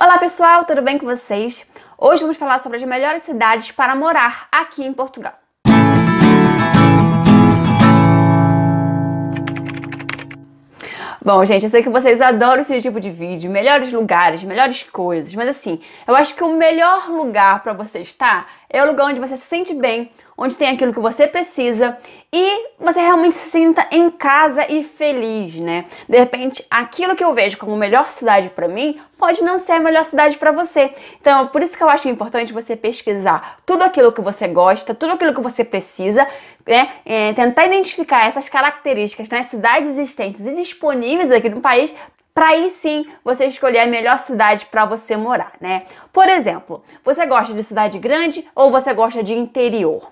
Olá pessoal, tudo bem com vocês? Hoje vamos falar sobre as melhores cidades para morar aqui em Portugal. Bom, gente, eu sei que vocês adoram esse tipo de vídeo, melhores lugares, melhores coisas, mas assim, eu acho que o melhor lugar para você estar é o lugar onde você se sente bem, onde tem aquilo que você precisa e você realmente se sinta em casa e feliz, né? De repente, aquilo que eu vejo como melhor cidade para mim pode não ser a melhor cidade para você. Então, é por isso que eu acho importante você pesquisar tudo aquilo que você gosta, tudo aquilo que você precisa, né? É, tentar identificar essas características nas né? cidades existentes e disponíveis níveis aqui no país para aí sim você escolher a melhor cidade para você morar, né? Por exemplo, você gosta de cidade grande ou você gosta de interior?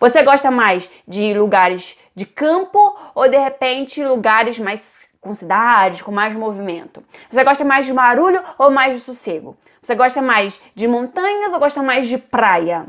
Você gosta mais de lugares de campo ou de repente lugares mais com cidades, com mais movimento? Você gosta mais de barulho ou mais de sossego? Você gosta mais de montanhas ou gosta mais de praia?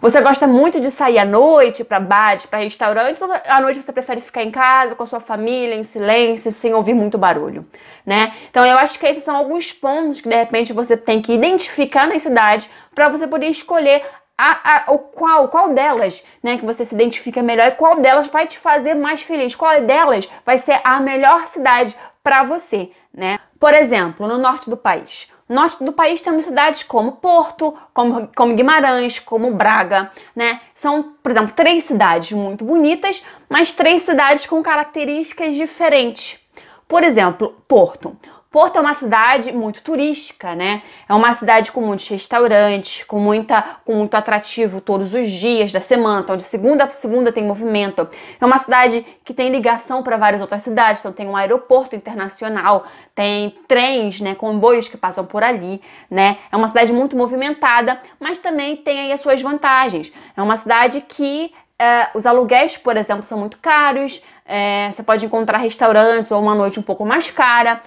Você gosta muito de sair à noite para bares, para restaurantes, ou à noite você prefere ficar em casa com a sua família, em silêncio, sem ouvir muito barulho, né? Então eu acho que esses são alguns pontos que de repente você tem que identificar na cidade para você poder escolher a, a, o qual, qual delas, né, que você se identifica melhor e qual delas vai te fazer mais feliz, qual delas vai ser a melhor cidade para você, né? Por exemplo, no norte do país, nós do país temos cidades como Porto, como, como Guimarães, como Braga, né? São, por exemplo, três cidades muito bonitas, mas três cidades com características diferentes. Por exemplo, Porto. Porto é uma cidade muito turística, né? É uma cidade com muitos restaurantes, com, muita, com muito atrativo todos os dias da semana. Então, de segunda a segunda tem movimento. É uma cidade que tem ligação para várias outras cidades. Então, tem um aeroporto internacional, tem trens, né? Comboios que passam por ali, né? É uma cidade muito movimentada, mas também tem aí as suas vantagens. É uma cidade que é, os aluguéis, por exemplo, são muito caros. É, você pode encontrar restaurantes ou uma noite um pouco mais cara.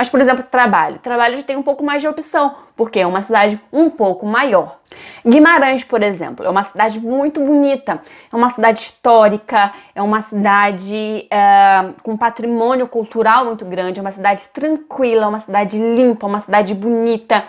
Mas, por exemplo, Trabalho. Trabalho já tem um pouco mais de opção, porque é uma cidade um pouco maior. Guimarães, por exemplo, é uma cidade muito bonita, é uma cidade histórica, é uma cidade é, com patrimônio cultural muito grande, é uma cidade tranquila, é uma cidade limpa, é uma cidade bonita.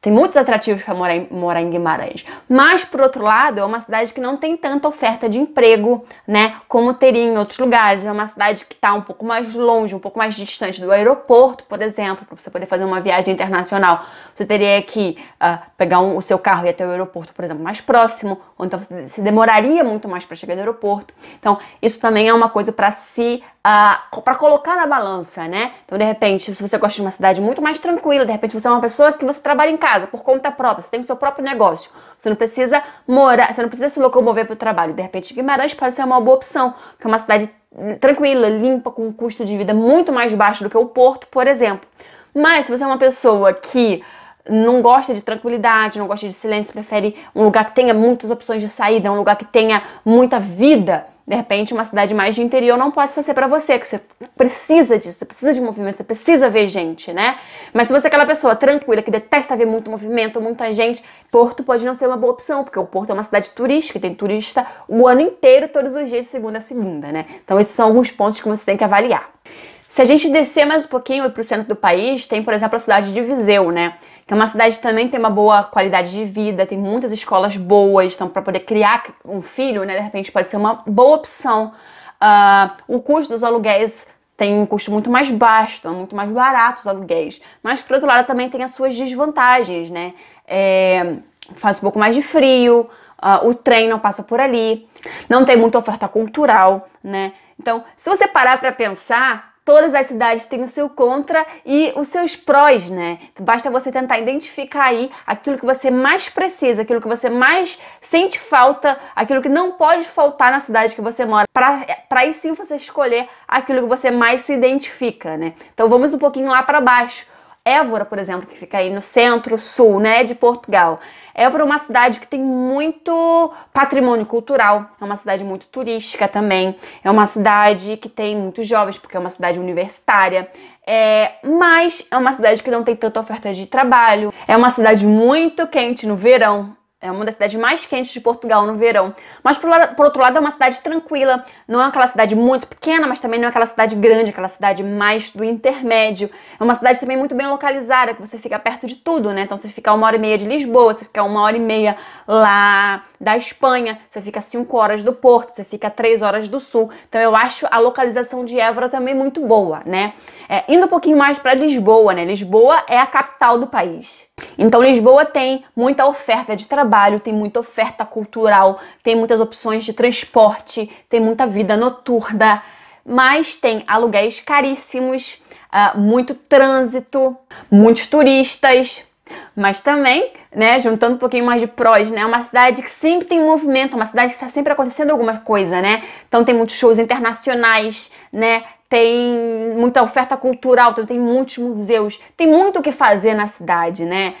Tem muitos atrativos para morar, morar, em Guimarães. Mas, por outro lado, é uma cidade que não tem tanta oferta de emprego, né? Como teria em outros lugares. É uma cidade que está um pouco mais longe, um pouco mais distante do aeroporto, por exemplo. Para você poder fazer uma viagem internacional, você teria que uh, pegar um, o seu carro e ir até o aeroporto, por exemplo, mais próximo. Ou então você demoraria muito mais para chegar no aeroporto. Então, isso também é uma coisa para se Uh, ah, para colocar na balança, né? Então, de repente, se você gosta de uma cidade muito mais tranquila, de repente você é uma pessoa que você trabalha em casa, por conta própria, você tem o seu próprio negócio. Você não precisa morar, você não precisa se locomover para o trabalho. De repente, Guimarães pode ser uma boa opção, que é uma cidade hum, tranquila, limpa, com um custo de vida muito mais baixo do que o Porto, por exemplo. Mas se você é uma pessoa que não gosta de tranquilidade, não gosta de silêncio, prefere um lugar que tenha muitas opções de saída, um lugar que tenha muita vida, de repente, uma cidade mais de interior não pode ser para você, que você precisa disso, você precisa de movimento, você precisa ver gente, né? Mas se você é aquela pessoa tranquila que detesta ver muito movimento, muita gente, Porto pode não ser uma boa opção, porque o Porto é uma cidade turística, tem turista o ano inteiro, todos os dias, de segunda a segunda, né? Então, esses são alguns pontos que você tem que avaliar. Se a gente descer mais um pouquinho para o centro do país, tem, por exemplo, a cidade de Viseu, né? que é uma cidade que também tem uma boa qualidade de vida, tem muitas escolas boas, então para poder criar um filho, né, de repente pode ser uma boa opção. Uh, o custo dos aluguéis tem um custo muito mais baixo, então, é muito mais barato os aluguéis. Mas, por outro lado, também tem as suas desvantagens, né? É, faz um pouco mais de frio, uh, o trem não passa por ali, não tem muita oferta cultural, né? Então, se você parar para pensar, todas as cidades têm o seu contra e os seus prós, né? Basta você tentar identificar aí aquilo que você mais precisa, aquilo que você mais sente falta, aquilo que não pode faltar na cidade que você mora, para aí sim você escolher aquilo que você mais se identifica, né? Então vamos um pouquinho lá para baixo Évora, por exemplo, que fica aí no centro-sul, né, de Portugal. Évora é uma cidade que tem muito patrimônio cultural, é uma cidade muito turística também, é uma cidade que tem muitos jovens, porque é uma cidade universitária. É, mas é uma cidade que não tem tanta oferta de trabalho. É uma cidade muito quente no verão. É uma das cidades mais quentes de Portugal no verão. Mas, por, por, outro lado, é uma cidade tranquila. Não é aquela cidade muito pequena, mas também não é aquela cidade grande, aquela cidade mais do intermédio. É uma cidade também muito bem localizada, que você fica perto de tudo, né? Então, você fica uma hora e meia de Lisboa, você fica uma hora e meia lá da Espanha, você fica cinco horas do Porto, você fica três horas do Sul. Então, eu acho a localização de Évora também muito boa, né? É, indo um pouquinho mais para Lisboa, né? Lisboa é a capital do país. Então, Lisboa tem muita oferta de trabalho trabalho, tem muita oferta cultural, tem muitas opções de transporte, tem muita vida noturna, mas tem aluguéis caríssimos, uh, muito trânsito, muitos turistas, mas também, né, juntando um pouquinho mais de prós, né, é uma cidade que sempre tem movimento, uma cidade que está sempre acontecendo alguma coisa, né? Então tem muitos shows internacionais, né? Tem muita oferta cultural, então tem muitos museus, tem muito o que fazer na cidade, né?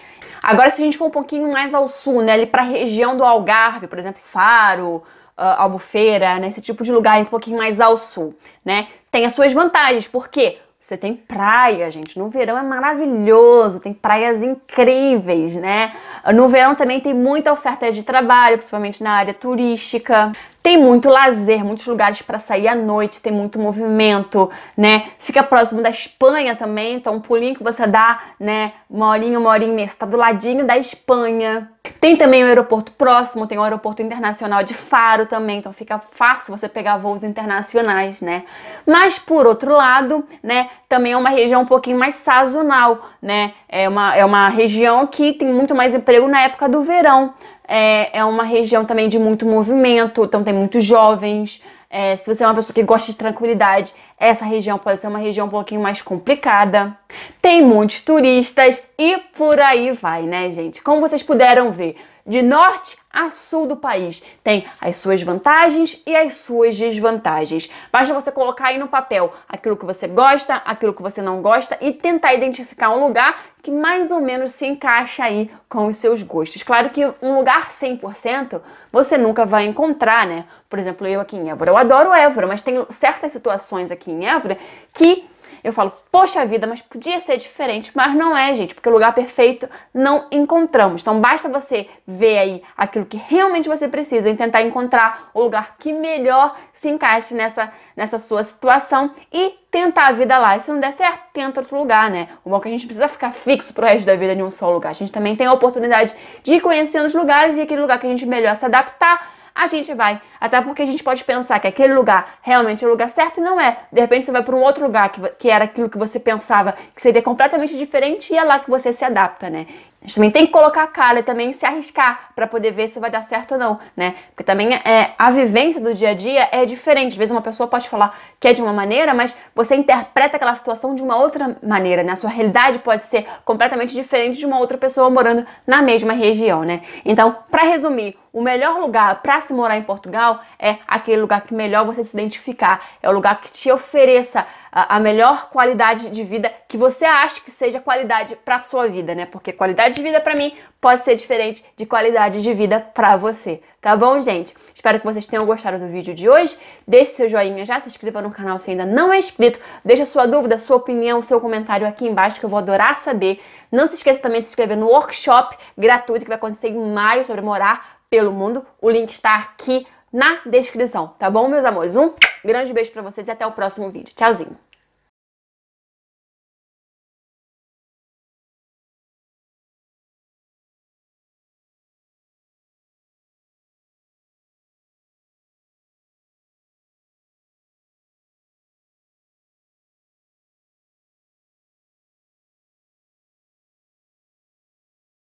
Agora, se a gente for um pouquinho mais ao sul, né, ali para a região do Algarve, por exemplo, Faro, uh, Albufeira, nesse né, tipo de lugar um pouquinho mais ao sul, né, tem as suas vantagens, porque você tem praia, gente. No verão é maravilhoso, tem praias incríveis, né? No verão também tem muita oferta de trabalho, principalmente na área turística. Tem muito lazer, muitos lugares para sair à noite, tem muito movimento, né? Fica próximo da Espanha também, então um pulinho que você dá, né? Uma horinha, uma horinha mesmo, tá do ladinho da Espanha. Tem também o aeroporto próximo, tem o aeroporto internacional de Faro também, então fica fácil você pegar voos internacionais, né? Mas por outro lado, né, também é uma região um pouquinho mais sazonal, né? É uma, é uma região que tem muito mais emprego na época do verão, é, é uma região também de muito movimento, então tem muitos jovens. É, se você é uma pessoa que gosta de tranquilidade, essa região pode ser uma região um pouquinho mais complicada, tem muitos turistas e por aí vai, né, gente? Como vocês puderam ver, de norte a sul do país tem as suas vantagens e as suas desvantagens. Basta você colocar aí no papel aquilo que você gosta, aquilo que você não gosta e tentar identificar um lugar que mais ou menos se encaixa aí com os seus gostos. Claro que um lugar 100% você nunca vai encontrar, né? Por exemplo, eu aqui em Évora, eu adoro Évora, mas tem certas situações aqui aqui em Évora, que eu falo, poxa vida, mas podia ser diferente, mas não é, gente, porque o lugar perfeito não encontramos. Então basta você ver aí aquilo que realmente você precisa e tentar encontrar o lugar que melhor se encaixe nessa, nessa sua situação e tentar a vida lá. E se não der certo, tenta outro lugar, né? O bom é que a gente precisa ficar fixo pro resto da vida em um só lugar. A gente também tem a oportunidade de conhecer os lugares e aquele lugar que a gente melhor se adaptar a gente vai. Até porque a gente pode pensar que aquele lugar realmente é o lugar certo e não é. De repente você vai para um outro lugar que, que era aquilo que você pensava que seria completamente diferente e é lá que você se adapta, né? gente também tem que colocar a cara e também se arriscar para poder ver se vai dar certo ou não, né? Porque também é, a vivência do dia a dia é diferente. Às vezes uma pessoa pode falar que é de uma maneira, mas você interpreta aquela situação de uma outra maneira, né? A sua realidade pode ser completamente diferente de uma outra pessoa morando na mesma região, né? Então, para resumir, o melhor lugar para se morar em Portugal é aquele lugar que melhor você se identificar, é o lugar que te ofereça a melhor qualidade de vida que você acha que seja qualidade para sua vida, né? Porque qualidade de vida para mim pode ser diferente de qualidade de vida para você, tá bom, gente? Espero que vocês tenham gostado do vídeo de hoje. Deixe seu joinha já, se inscreva no canal se ainda não é inscrito. Deixe sua dúvida, sua opinião, seu comentário aqui embaixo que eu vou adorar saber. Não se esqueça também de se inscrever no workshop gratuito que vai acontecer em maio sobre morar pelo mundo. O link está aqui na descrição, tá bom, meus amores? Um Grande beijo para vocês e até o próximo vídeo. Tchauzinho!